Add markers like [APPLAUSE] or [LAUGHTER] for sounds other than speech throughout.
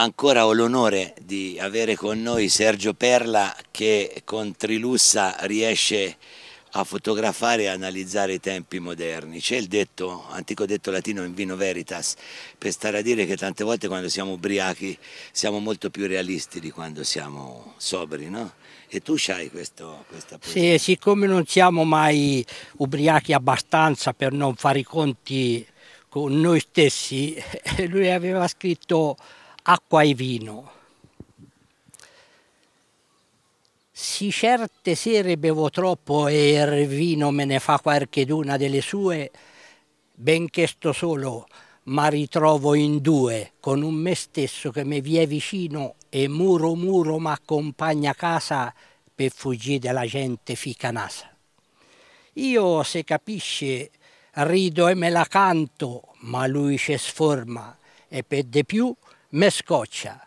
Ancora ho l'onore di avere con noi Sergio Perla che con Trilussa riesce a fotografare e analizzare i tempi moderni. C'è il detto, antico detto latino in vino veritas, per stare a dire che tante volte quando siamo ubriachi siamo molto più realisti di quando siamo sobri, no? E tu hai questa posizione. Sì, siccome non siamo mai ubriachi abbastanza per non fare i conti con noi stessi, [LAUGHS] lui aveva scritto acqua e vino. Sì, certe sere bevo troppo e il vino me ne fa qualcheduna delle sue, benché sto solo, ma ritrovo in due, con un me stesso che mi vie vicino e muro muro m'accompagna a casa per fuggire dalla gente ficanasa. Io, se capisce, rido e me la canto, ma lui ci sforma e per di più me scoccia.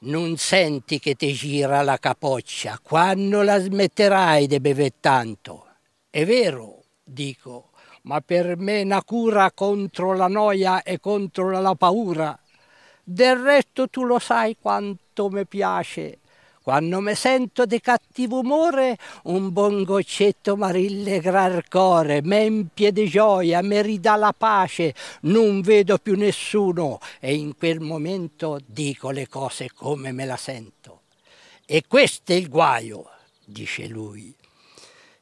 Non senti che ti gira la capoccia, quando la smetterai di bere tanto? È vero, dico, ma per me una cura contro la noia e contro la paura. Del resto tu lo sai quanto mi piace quando mi sento di cattivo umore, un buon goccetto mi rallegra il cuore, m'empie di gioia, mi ridà la pace, non vedo più nessuno e in quel momento dico le cose come me la sento. E questo è il guaio, dice lui.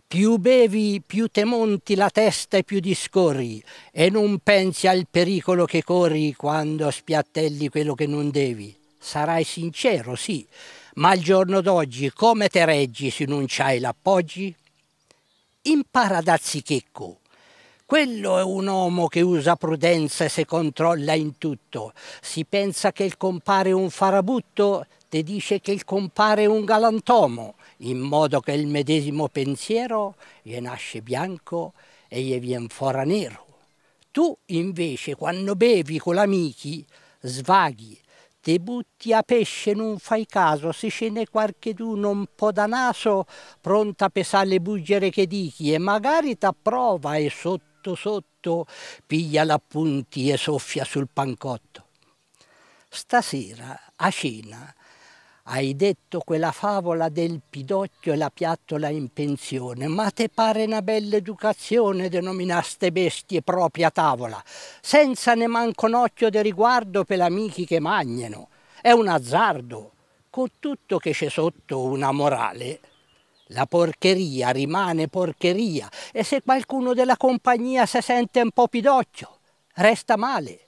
Più bevi, più te monti la testa e più discorri, e non pensi al pericolo che corri quando spiattelli quello che non devi. Sarai sincero, sì, ma al giorno d'oggi come te reggi se non c'hai l'appoggi? Impara da zichecco. Quello è un uomo che usa prudenza e si controlla in tutto. Si pensa che il compare è un farabutto, te dice che il compare è un galantomo, in modo che il medesimo pensiero gli nasce bianco e gli viene fora nero. Tu invece quando bevi con l'amici, svaghi, ti butti a pesce, non fai caso, se ce n'è qualcheduno un po' da naso, pronta a pesare le buggere che dici, e magari t'approva e sotto sotto piglia l'appunti e soffia sul pancotto. Stasera, a cena, hai detto quella favola del pidocchio e la piattola in pensione, ma te pare una bella educazione denominaste bestie propria tavola, senza ne manco un occhio di riguardo per amici che magnano. È un azzardo, con tutto che c'è sotto una morale. La porcheria rimane porcheria e se qualcuno della compagnia si sente un po' pidocchio, resta male.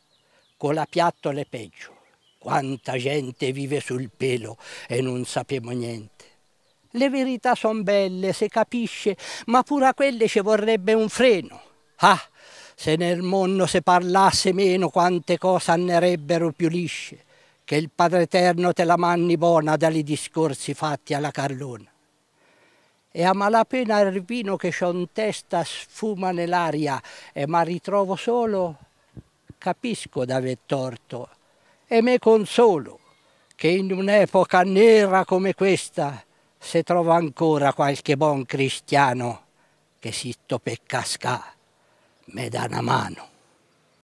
Con la piattola è peggio. Quanta gente vive sul pelo e non sappiamo niente. Le verità sono belle, se capisce, ma pure a quelle ci vorrebbe un freno. Ah, se nel mondo se parlasse meno quante cose annerebbero più lisce, che il Padre Eterno te la manni buona dagli discorsi fatti alla Carlona. E a malapena il vino che c'ho in testa sfuma nell'aria e ma ritrovo solo, capisco d'aver torto e me consolo che in un'epoca nera come questa se trova ancora qualche buon cristiano che sitto per cascà me dà una mano.